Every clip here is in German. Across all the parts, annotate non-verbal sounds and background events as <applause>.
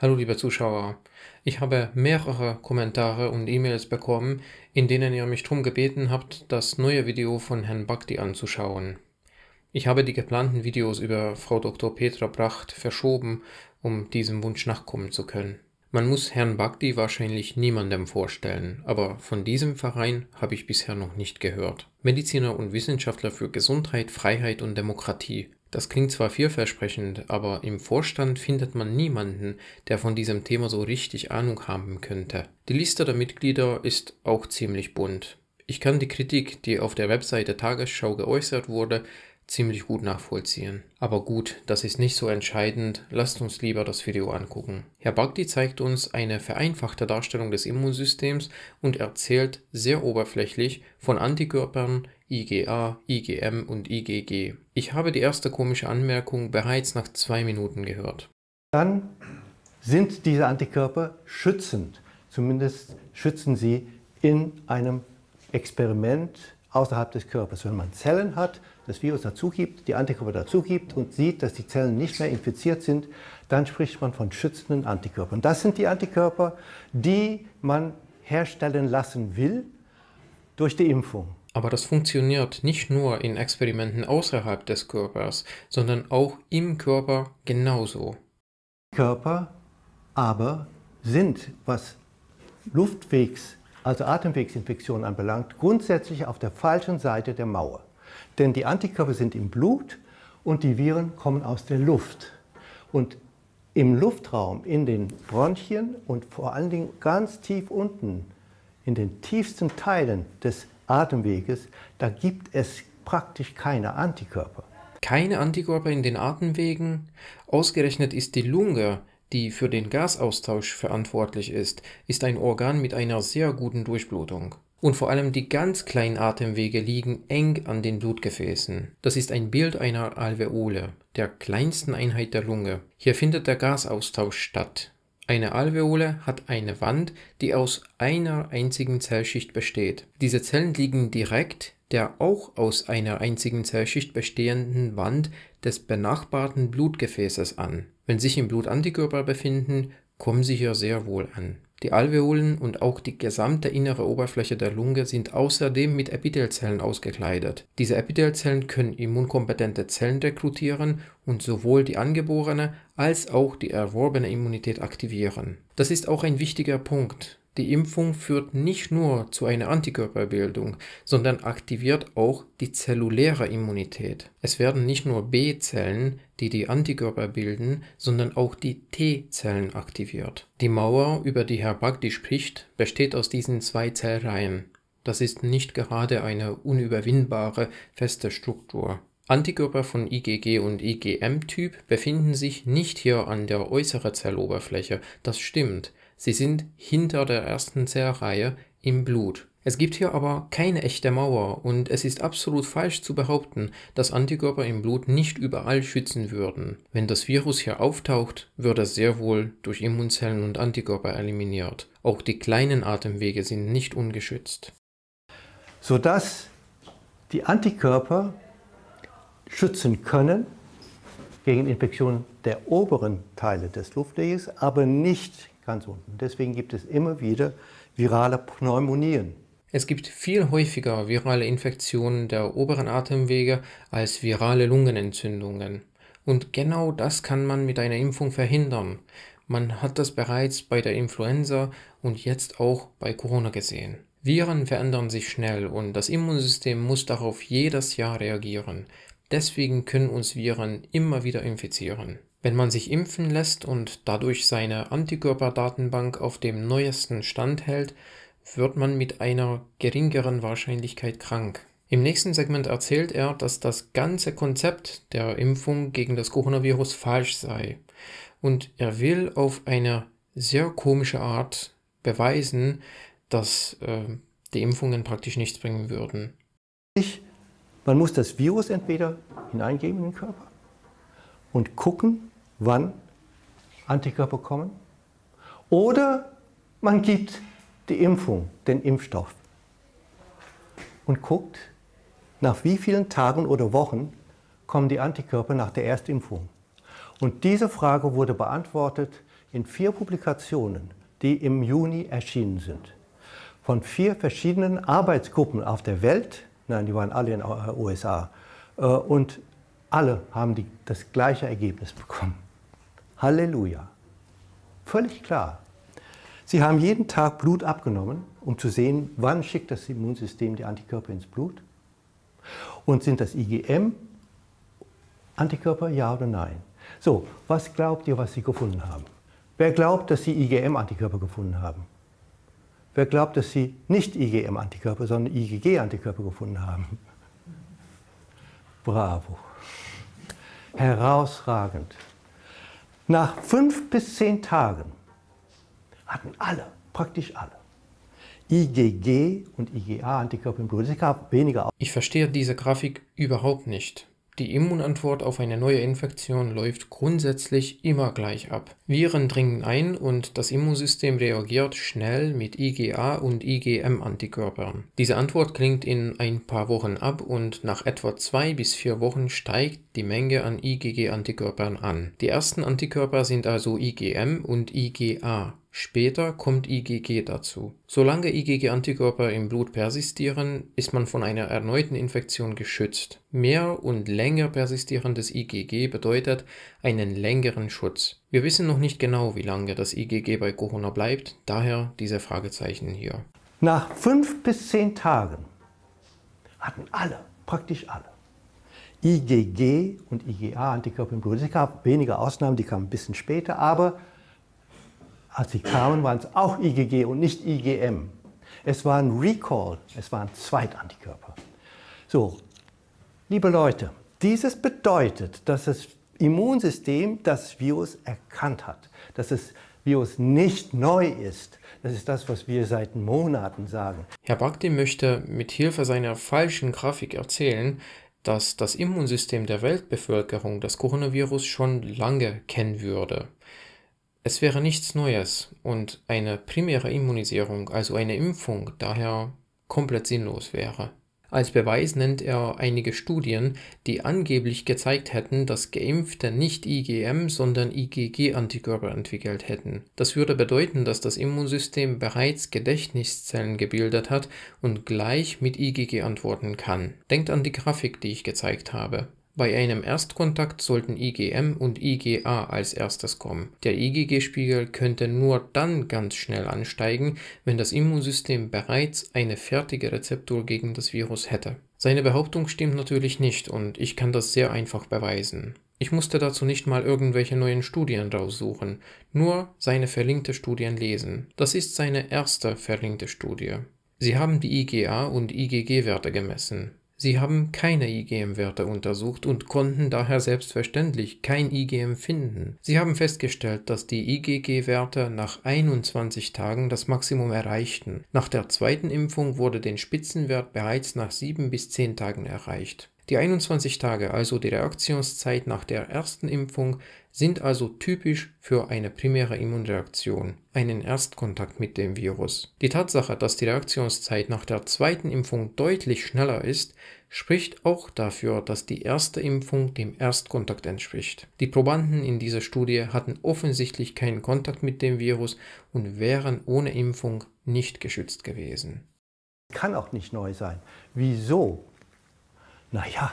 Hallo liebe Zuschauer, ich habe mehrere Kommentare und E-Mails bekommen, in denen ihr mich darum gebeten habt, das neue Video von Herrn Bhakti anzuschauen. Ich habe die geplanten Videos über Frau Dr. Petra Bracht verschoben, um diesem Wunsch nachkommen zu können. Man muss Herrn Bhakti wahrscheinlich niemandem vorstellen, aber von diesem Verein habe ich bisher noch nicht gehört. Mediziner und Wissenschaftler für Gesundheit, Freiheit und Demokratie das klingt zwar vielversprechend, aber im Vorstand findet man niemanden, der von diesem Thema so richtig Ahnung haben könnte. Die Liste der Mitglieder ist auch ziemlich bunt. Ich kann die Kritik, die auf der Webseite Tagesschau geäußert wurde, ziemlich gut nachvollziehen. Aber gut, das ist nicht so entscheidend, lasst uns lieber das Video angucken. Herr Bagdi zeigt uns eine vereinfachte Darstellung des Immunsystems und erzählt sehr oberflächlich von Antikörpern, IgA, IgM und IgG. Ich habe die erste komische Anmerkung bereits nach zwei Minuten gehört. Dann sind diese Antikörper schützend. Zumindest schützen sie in einem Experiment außerhalb des Körpers. Wenn man Zellen hat, das Virus dazu gibt, die Antikörper dazu gibt und sieht, dass die Zellen nicht mehr infiziert sind, dann spricht man von schützenden Antikörpern. Das sind die Antikörper, die man herstellen lassen will durch die Impfung. Aber das funktioniert nicht nur in Experimenten außerhalb des Körpers, sondern auch im Körper genauso. Körper aber sind, was Luftwegs also Atemwegsinfektionen anbelangt, grundsätzlich auf der falschen Seite der Mauer. Denn die Antikörper sind im Blut und die Viren kommen aus der Luft. Und im Luftraum, in den Bronchien und vor allen Dingen ganz tief unten, in den tiefsten Teilen des Atemweges, da gibt es praktisch keine Antikörper. Keine Antikörper in den Atemwegen? Ausgerechnet ist die Lunge die für den Gasaustausch verantwortlich ist, ist ein Organ mit einer sehr guten Durchblutung. Und vor allem die ganz kleinen Atemwege liegen eng an den Blutgefäßen. Das ist ein Bild einer Alveole, der kleinsten Einheit der Lunge. Hier findet der Gasaustausch statt. Eine Alveole hat eine Wand, die aus einer einzigen Zellschicht besteht. Diese Zellen liegen direkt der auch aus einer einzigen Zellschicht bestehenden Wand des benachbarten Blutgefäßes an. Wenn sich im Blut Antikörper befinden, kommen sie hier sehr wohl an. Die Alveolen und auch die gesamte innere Oberfläche der Lunge sind außerdem mit Epithelzellen ausgekleidet. Diese Epithelzellen können immunkompetente Zellen rekrutieren und sowohl die angeborene als auch die erworbene Immunität aktivieren. Das ist auch ein wichtiger Punkt die Impfung führt nicht nur zu einer Antikörperbildung, sondern aktiviert auch die zelluläre Immunität. Es werden nicht nur B-Zellen, die die Antikörper bilden, sondern auch die T-Zellen aktiviert. Die Mauer, über die Herr Bagdi spricht, besteht aus diesen zwei Zellreihen. Das ist nicht gerade eine unüberwindbare, feste Struktur. Antikörper von IgG und IgM-Typ befinden sich nicht hier an der äußeren Zelloberfläche, das stimmt, Sie sind hinter der ersten Zellreihe im Blut. Es gibt hier aber keine echte Mauer und es ist absolut falsch zu behaupten, dass Antikörper im Blut nicht überall schützen würden. Wenn das Virus hier auftaucht, wird es sehr wohl durch Immunzellen und Antikörper eliminiert. Auch die kleinen Atemwege sind nicht ungeschützt. Sodass die Antikörper schützen können gegen Infektionen der oberen Teile des Luftweges, aber nicht ganz unten. Deswegen gibt es immer wieder virale Pneumonien. Es gibt viel häufiger virale Infektionen der oberen Atemwege als virale Lungenentzündungen. Und genau das kann man mit einer Impfung verhindern. Man hat das bereits bei der Influenza und jetzt auch bei Corona gesehen. Viren verändern sich schnell und das Immunsystem muss darauf jedes Jahr reagieren. Deswegen können uns Viren immer wieder infizieren. Wenn man sich impfen lässt und dadurch seine Antikörperdatenbank auf dem neuesten Stand hält, wird man mit einer geringeren Wahrscheinlichkeit krank. Im nächsten Segment erzählt er, dass das ganze Konzept der Impfung gegen das Coronavirus falsch sei. Und er will auf eine sehr komische Art beweisen, dass äh, die Impfungen praktisch nichts bringen würden. Man muss das Virus entweder hineingeben in den Körper und gucken, wann Antikörper kommen. Oder man gibt die Impfung, den Impfstoff und guckt, nach wie vielen Tagen oder Wochen kommen die Antikörper nach der Erstimpfung. Und diese Frage wurde beantwortet in vier Publikationen, die im Juni erschienen sind. Von vier verschiedenen Arbeitsgruppen auf der Welt, nein, die waren alle in den äh, USA, äh, und alle haben die, das gleiche Ergebnis bekommen. Halleluja. Völlig klar. Sie haben jeden Tag Blut abgenommen, um zu sehen, wann schickt das Immunsystem die Antikörper ins Blut. Und sind das IgM Antikörper, ja oder nein? So, was glaubt ihr, was Sie gefunden haben? Wer glaubt, dass Sie IgM-Antikörper gefunden haben? Wer glaubt, dass Sie nicht IgM-Antikörper, sondern IgG-Antikörper gefunden haben? Bravo. Herausragend. Nach fünf bis zehn Tagen hatten alle, praktisch alle, IgG und IgA-Antikörper im Blut. Es gab weniger. Ich verstehe diese Grafik überhaupt nicht. Die Immunantwort auf eine neue Infektion läuft grundsätzlich immer gleich ab. Viren dringen ein und das Immunsystem reagiert schnell mit IgA und IgM-Antikörpern. Diese Antwort klingt in ein paar Wochen ab und nach etwa zwei bis vier Wochen steigt die Menge an IgG-Antikörpern an. Die ersten Antikörper sind also IgM und IgA. Später kommt IgG dazu. Solange IgG-Antikörper im Blut persistieren, ist man von einer erneuten Infektion geschützt. Mehr und länger persistierendes IgG bedeutet einen längeren Schutz. Wir wissen noch nicht genau, wie lange das IgG bei Corona bleibt, daher diese Fragezeichen hier. Nach fünf bis zehn Tagen hatten alle, praktisch alle, IgG und IgA-Antikörper im Blut. Es gab weniger Ausnahmen, die kamen ein bisschen später, aber als sie kamen, waren es auch IgG und nicht IgM. Es war ein Recall, es waren Zweitantikörper. So, liebe Leute, dieses bedeutet, dass das Immunsystem das Virus erkannt hat, dass das Virus nicht neu ist. Das ist das, was wir seit Monaten sagen. Herr Bagdi möchte mit Hilfe seiner falschen Grafik erzählen, dass das Immunsystem der Weltbevölkerung das Coronavirus schon lange kennen würde. Es wäre nichts Neues und eine primäre Immunisierung, also eine Impfung, daher komplett sinnlos wäre. Als Beweis nennt er einige Studien, die angeblich gezeigt hätten, dass Geimpfte nicht IgM, sondern IgG-Antikörper entwickelt hätten. Das würde bedeuten, dass das Immunsystem bereits Gedächtniszellen gebildet hat und gleich mit IgG antworten kann. Denkt an die Grafik, die ich gezeigt habe. Bei einem Erstkontakt sollten IgM und IgA als erstes kommen. Der IgG-Spiegel könnte nur dann ganz schnell ansteigen, wenn das Immunsystem bereits eine fertige Rezeptur gegen das Virus hätte. Seine Behauptung stimmt natürlich nicht und ich kann das sehr einfach beweisen. Ich musste dazu nicht mal irgendwelche neuen Studien raussuchen, nur seine verlinkte Studien lesen. Das ist seine erste verlinkte Studie. Sie haben die IgA und IgG-Werte gemessen. Sie haben keine IgM-Werte untersucht und konnten daher selbstverständlich kein IgM finden. Sie haben festgestellt, dass die IgG-Werte nach 21 Tagen das Maximum erreichten. Nach der zweiten Impfung wurde den Spitzenwert bereits nach 7 bis 10 Tagen erreicht. Die 21 Tage, also die Reaktionszeit nach der ersten Impfung, sind also typisch für eine primäre Immunreaktion, einen Erstkontakt mit dem Virus. Die Tatsache, dass die Reaktionszeit nach der zweiten Impfung deutlich schneller ist, spricht auch dafür, dass die erste Impfung dem Erstkontakt entspricht. Die Probanden in dieser Studie hatten offensichtlich keinen Kontakt mit dem Virus und wären ohne Impfung nicht geschützt gewesen. Kann auch nicht neu sein. Wieso naja,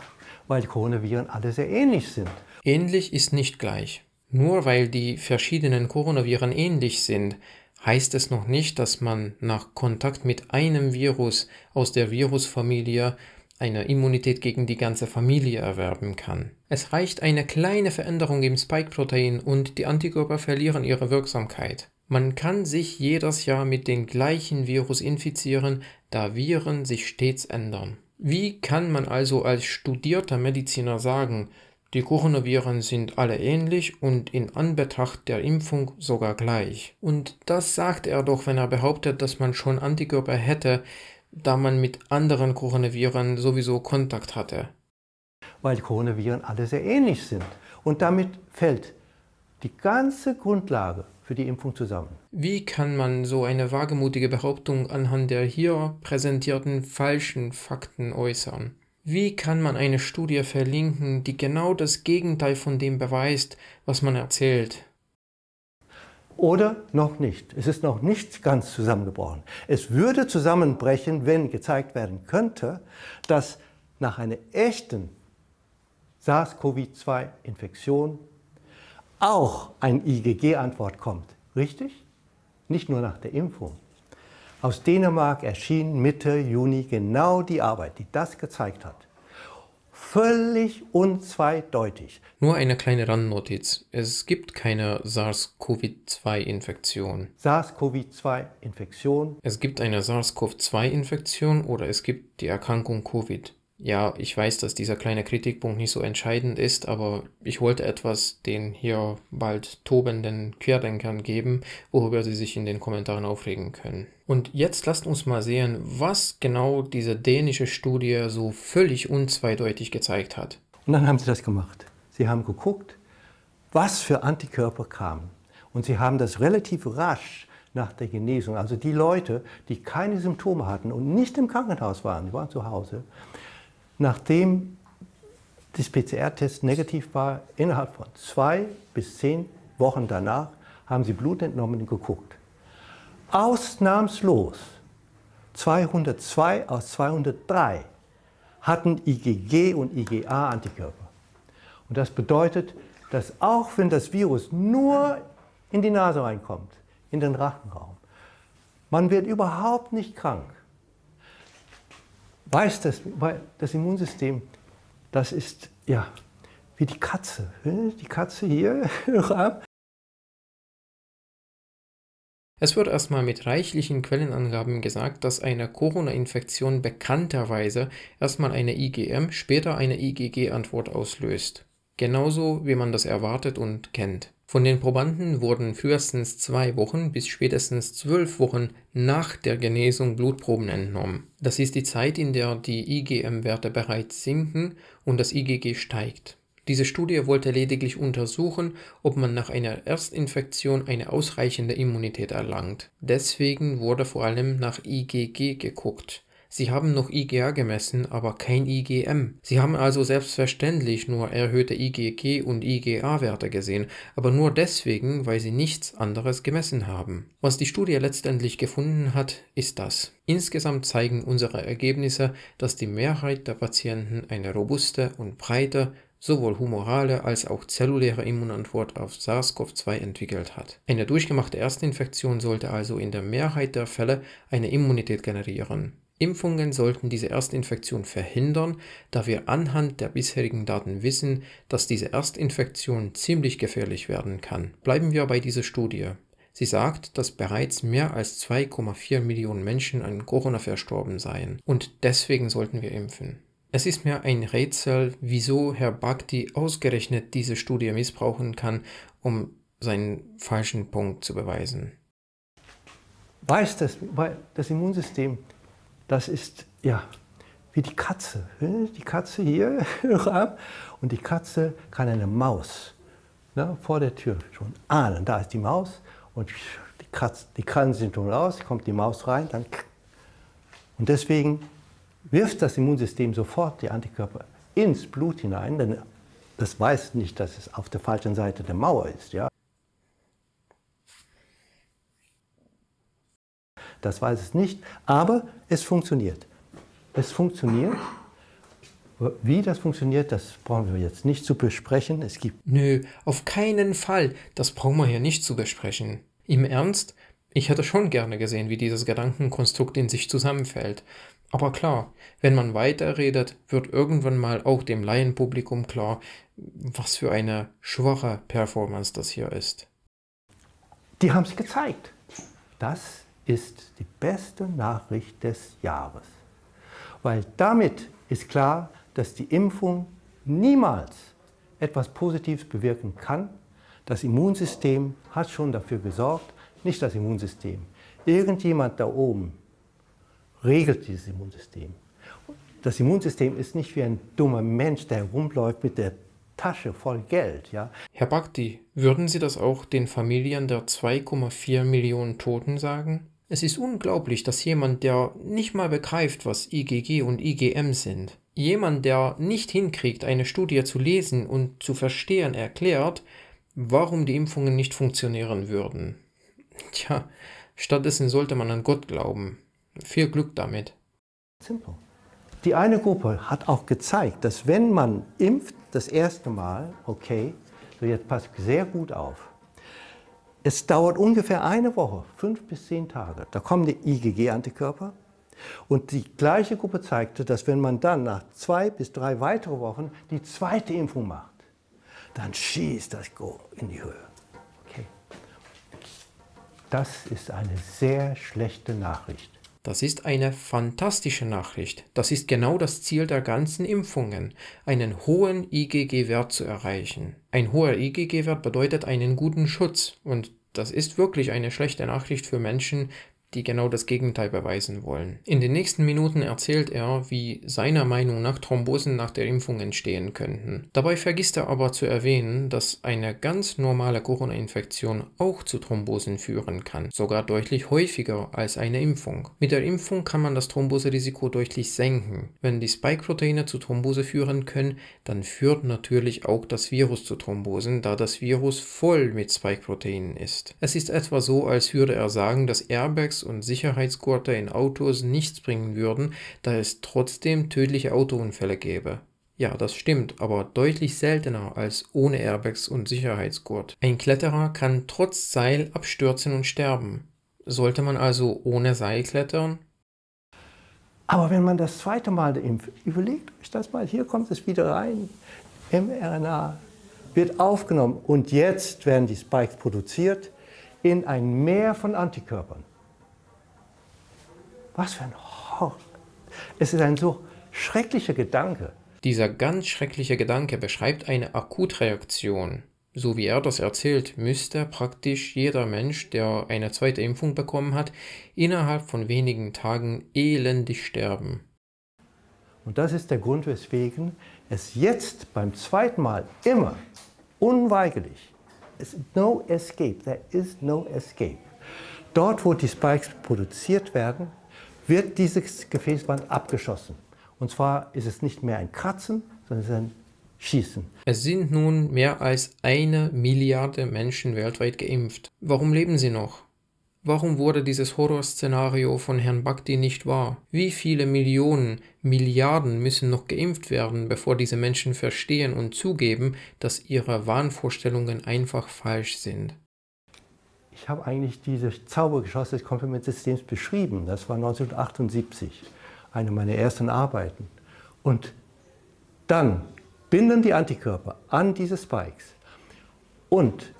weil Coronaviren alle sehr ähnlich sind. Ähnlich ist nicht gleich. Nur weil die verschiedenen Coronaviren ähnlich sind, heißt es noch nicht, dass man nach Kontakt mit einem Virus aus der Virusfamilie eine Immunität gegen die ganze Familie erwerben kann. Es reicht eine kleine Veränderung im Spike-Protein und die Antikörper verlieren ihre Wirksamkeit. Man kann sich jedes Jahr mit dem gleichen Virus infizieren, da Viren sich stets ändern. Wie kann man also als studierter Mediziner sagen, die Coronaviren sind alle ähnlich und in Anbetracht der Impfung sogar gleich? Und das sagt er doch, wenn er behauptet, dass man schon Antikörper hätte, da man mit anderen Coronaviren sowieso Kontakt hatte. Weil die Coronaviren alle sehr ähnlich sind. Und damit fällt die ganze Grundlage für die Impfung zusammen. Wie kann man so eine wagemutige Behauptung anhand der hier präsentierten falschen Fakten äußern? Wie kann man eine Studie verlinken, die genau das Gegenteil von dem beweist, was man erzählt? Oder noch nicht. Es ist noch nicht ganz zusammengebrochen. Es würde zusammenbrechen, wenn gezeigt werden könnte, dass nach einer echten SARS-CoV-2-Infektion auch ein IgG-Antwort kommt. Richtig? Nicht nur nach der Impfung. Aus Dänemark erschien Mitte Juni genau die Arbeit, die das gezeigt hat. Völlig unzweideutig. Nur eine kleine Randnotiz. Es gibt keine SARS-CoV-2-Infektion. SARS-CoV-2-Infektion. Es gibt eine SARS-CoV-2-Infektion oder es gibt die Erkrankung Covid ja, ich weiß, dass dieser kleine Kritikpunkt nicht so entscheidend ist, aber ich wollte etwas den hier bald tobenden Querdenkern geben, worüber sie sich in den Kommentaren aufregen können. Und jetzt lasst uns mal sehen, was genau diese dänische Studie so völlig unzweideutig gezeigt hat. Und dann haben sie das gemacht. Sie haben geguckt, was für Antikörper kamen. Und sie haben das relativ rasch nach der Genesung, also die Leute, die keine Symptome hatten und nicht im Krankenhaus waren, die waren zu Hause, nachdem das PCR-Test negativ war, innerhalb von zwei bis zehn Wochen danach haben sie Blut entnommen und geguckt. Ausnahmslos 202 aus 203 hatten IgG und IgA-Antikörper. Und das bedeutet, dass auch wenn das Virus nur in die Nase reinkommt, in den Rachenraum, man wird überhaupt nicht krank weiß, das, weil das Immunsystem, das ist ja wie die Katze. Die Katze hier im <laughs> Rahmen. Es wird erstmal mit reichlichen Quellenangaben gesagt, dass eine Corona-Infektion bekannterweise erstmal eine IgM, später eine IgG-Antwort auslöst. Genauso wie man das erwartet und kennt. Von den Probanden wurden frühestens zwei Wochen bis spätestens zwölf Wochen nach der Genesung Blutproben entnommen. Das ist die Zeit, in der die IgM-Werte bereits sinken und das IgG steigt. Diese Studie wollte lediglich untersuchen, ob man nach einer Erstinfektion eine ausreichende Immunität erlangt. Deswegen wurde vor allem nach IgG geguckt Sie haben noch IgA gemessen, aber kein IgM. Sie haben also selbstverständlich nur erhöhte IgG und IgA-Werte gesehen, aber nur deswegen, weil sie nichts anderes gemessen haben. Was die Studie letztendlich gefunden hat, ist das. Insgesamt zeigen unsere Ergebnisse, dass die Mehrheit der Patienten eine robuste und breite sowohl humorale als auch zelluläre Immunantwort auf SARS-CoV-2 entwickelt hat. Eine durchgemachte Erstinfektion sollte also in der Mehrheit der Fälle eine Immunität generieren. Impfungen sollten diese Erstinfektion verhindern, da wir anhand der bisherigen Daten wissen, dass diese Erstinfektion ziemlich gefährlich werden kann. Bleiben wir bei dieser Studie. Sie sagt, dass bereits mehr als 2,4 Millionen Menschen an Corona verstorben seien und deswegen sollten wir impfen. Es ist mir ein Rätsel, wieso Herr Bhakti ausgerechnet diese Studie missbrauchen kann, um seinen falschen Punkt zu beweisen. Weiß das, weil das Immunsystem das ist, ja, wie die Katze. Die Katze hier <laughs> Und die Katze kann eine Maus ne, vor der Tür schon ahnen. Da ist die Maus und die, Katze, die Krallen sind schon raus, kommt die Maus rein, dann. Und deswegen wirft das Immunsystem sofort die Antikörper ins Blut hinein, denn das weiß nicht, dass es auf der falschen Seite der Mauer ist. Ja? das weiß es nicht, aber es funktioniert. Es funktioniert. Wie das funktioniert, das brauchen wir jetzt nicht zu besprechen. Es gibt. Nö, auf keinen Fall. Das brauchen wir hier nicht zu besprechen. Im Ernst, ich hätte schon gerne gesehen, wie dieses Gedankenkonstrukt in sich zusammenfällt. Aber klar, wenn man weiterredet, wird irgendwann mal auch dem Laienpublikum klar, was für eine schwache Performance das hier ist. Die haben es gezeigt. Das ist die beste Nachricht des Jahres. Weil damit ist klar, dass die Impfung niemals etwas Positives bewirken kann. Das Immunsystem hat schon dafür gesorgt, nicht das Immunsystem. Irgendjemand da oben regelt dieses Immunsystem. Das Immunsystem ist nicht wie ein dummer Mensch, der herumläuft mit der Tasche voll Geld. Ja? Herr Bakti, würden Sie das auch den Familien der 2,4 Millionen Toten sagen? Es ist unglaublich, dass jemand, der nicht mal begreift, was IgG und IgM sind, jemand, der nicht hinkriegt, eine Studie zu lesen und zu verstehen, erklärt, warum die Impfungen nicht funktionieren würden. Tja, stattdessen sollte man an Gott glauben. Viel Glück damit. Simple. Die eine Gruppe hat auch gezeigt, dass wenn man impft das erste Mal, okay, so jetzt passt sehr gut auf. Es dauert ungefähr eine Woche, fünf bis zehn Tage. Da kommen die IgG-Antikörper. Und die gleiche Gruppe zeigte, dass wenn man dann nach zwei bis drei weitere Wochen die zweite Impfung macht, dann schießt das Go in die Höhe. Okay. Das ist eine sehr schlechte Nachricht. Das ist eine fantastische Nachricht. Das ist genau das Ziel der ganzen Impfungen, einen hohen IgG-Wert zu erreichen. Ein hoher IgG-Wert bedeutet einen guten Schutz und das ist wirklich eine schlechte Nachricht für Menschen, die genau das Gegenteil beweisen wollen. In den nächsten Minuten erzählt er, wie seiner Meinung nach Thrombosen nach der Impfung entstehen könnten. Dabei vergisst er aber zu erwähnen, dass eine ganz normale Corona-Infektion auch zu Thrombosen führen kann, sogar deutlich häufiger als eine Impfung. Mit der Impfung kann man das Thromboserisiko deutlich senken. Wenn die Spike-Proteine zu Thrombose führen können, dann führt natürlich auch das Virus zu Thrombosen, da das Virus voll mit Spike-Proteinen ist. Es ist etwa so, als würde er sagen, dass Airbags und Sicherheitsgurte in Autos nichts bringen würden, da es trotzdem tödliche Autounfälle gäbe. Ja, das stimmt, aber deutlich seltener als ohne Airbags und Sicherheitsgurt. Ein Kletterer kann trotz Seil abstürzen und sterben. Sollte man also ohne Seil klettern? Aber wenn man das zweite Mal impft, überlegt euch das mal, hier kommt es wieder rein. mRNA wird aufgenommen und jetzt werden die Spikes produziert in ein Meer von Antikörpern. Was für ein Horror. Es ist ein so schrecklicher Gedanke. Dieser ganz schreckliche Gedanke beschreibt eine Akutreaktion. So wie er das erzählt, müsste praktisch jeder Mensch, der eine zweite Impfung bekommen hat, innerhalb von wenigen Tagen elendig sterben. Und das ist der Grund, weswegen es jetzt beim zweiten Mal immer unweigerlich ist no escape, there is no escape. Dort, wo die Spikes produziert werden, wird dieses Gefäßband abgeschossen. Und zwar ist es nicht mehr ein Kratzen, sondern es ist ein Schießen. Es sind nun mehr als eine Milliarde Menschen weltweit geimpft. Warum leben sie noch? Warum wurde dieses Horrorszenario von Herrn Bakti nicht wahr? Wie viele Millionen, Milliarden müssen noch geimpft werden, bevor diese Menschen verstehen und zugeben, dass ihre Wahnvorstellungen einfach falsch sind? ich habe eigentlich diese Zaubergeschoss des Komplementsystems beschrieben. Das war 1978, eine meiner ersten Arbeiten. Und dann binden die Antikörper an diese Spikes. Und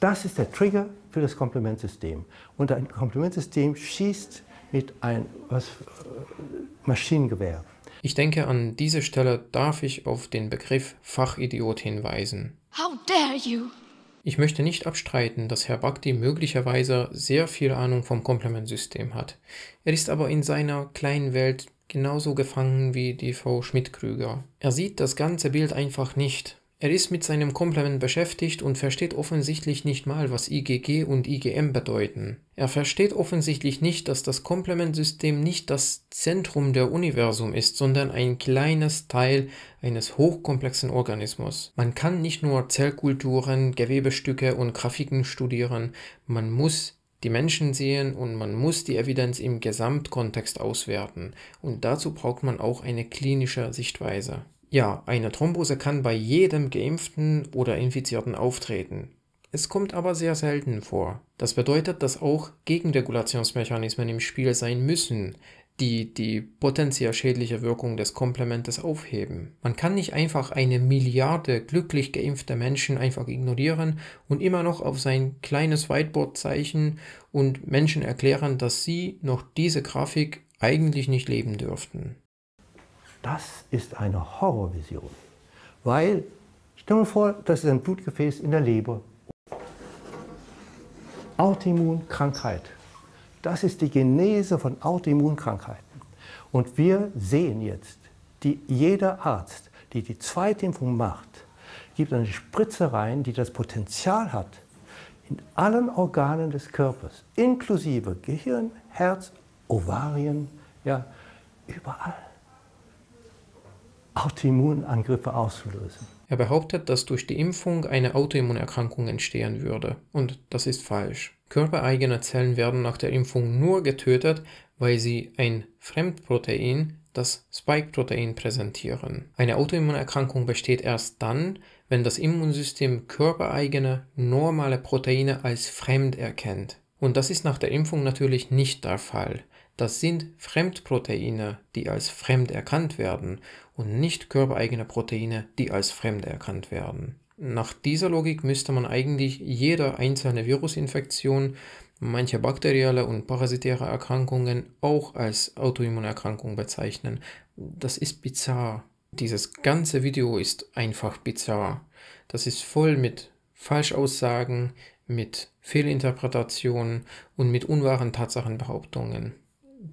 das ist der Trigger für das Komplementsystem. Und ein Komplementsystem schießt mit einem äh, Maschinengewehr. Ich denke, an dieser Stelle darf ich auf den Begriff Fachidiot hinweisen. How dare you! Ich möchte nicht abstreiten, dass Herr Bhakti möglicherweise sehr viel Ahnung vom Komplementsystem hat. Er ist aber in seiner kleinen Welt genauso gefangen wie die Frau Schmidt-Krüger. Er sieht das ganze Bild einfach nicht er ist mit seinem Komplement beschäftigt und versteht offensichtlich nicht mal, was IgG und IgM bedeuten. Er versteht offensichtlich nicht, dass das Komplementsystem nicht das Zentrum der Universum ist, sondern ein kleines Teil eines hochkomplexen Organismus. Man kann nicht nur Zellkulturen, Gewebestücke und Grafiken studieren, man muss die Menschen sehen und man muss die Evidenz im Gesamtkontext auswerten. Und dazu braucht man auch eine klinische Sichtweise. Ja, eine Thrombose kann bei jedem Geimpften oder Infizierten auftreten. Es kommt aber sehr selten vor. Das bedeutet, dass auch Gegenregulationsmechanismen im Spiel sein müssen, die die potenziell schädliche Wirkung des Komplementes aufheben. Man kann nicht einfach eine Milliarde glücklich geimpfte Menschen einfach ignorieren und immer noch auf sein kleines Whiteboard zeichnen und Menschen erklären, dass sie noch diese Grafik eigentlich nicht leben dürften. Das ist eine Horrorvision. Weil, stell dir vor, das ist ein Blutgefäß in der Leber. Autoimmunkrankheit. Das ist die Genese von Autoimmunkrankheiten. Und wir sehen jetzt, die, jeder Arzt, die die Zweitimpfung macht, gibt eine Spritze rein, die das Potenzial hat, in allen Organen des Körpers, inklusive Gehirn, Herz, Ovarien, ja, überall Autoimmunangriffe auszulösen. Er behauptet, dass durch die Impfung eine Autoimmunerkrankung entstehen würde. Und das ist falsch. Körpereigene Zellen werden nach der Impfung nur getötet, weil sie ein Fremdprotein, das Spike-Protein, präsentieren. Eine Autoimmunerkrankung besteht erst dann, wenn das Immunsystem körpereigene, normale Proteine als fremd erkennt. Und das ist nach der Impfung natürlich nicht der Fall. Das sind Fremdproteine, die als fremd erkannt werden und nicht körpereigene Proteine, die als fremd erkannt werden. Nach dieser Logik müsste man eigentlich jede einzelne Virusinfektion, manche bakterielle und parasitäre Erkrankungen auch als Autoimmunerkrankung bezeichnen. Das ist bizarr. Dieses ganze Video ist einfach bizarr. Das ist voll mit Falschaussagen, mit Fehlinterpretationen und mit unwahren Tatsachenbehauptungen.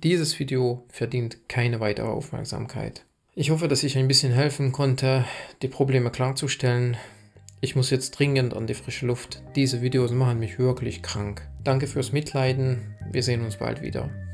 Dieses Video verdient keine weitere Aufmerksamkeit. Ich hoffe, dass ich ein bisschen helfen konnte, die Probleme klarzustellen. Ich muss jetzt dringend an die frische Luft. Diese Videos machen mich wirklich krank. Danke fürs Mitleiden. Wir sehen uns bald wieder.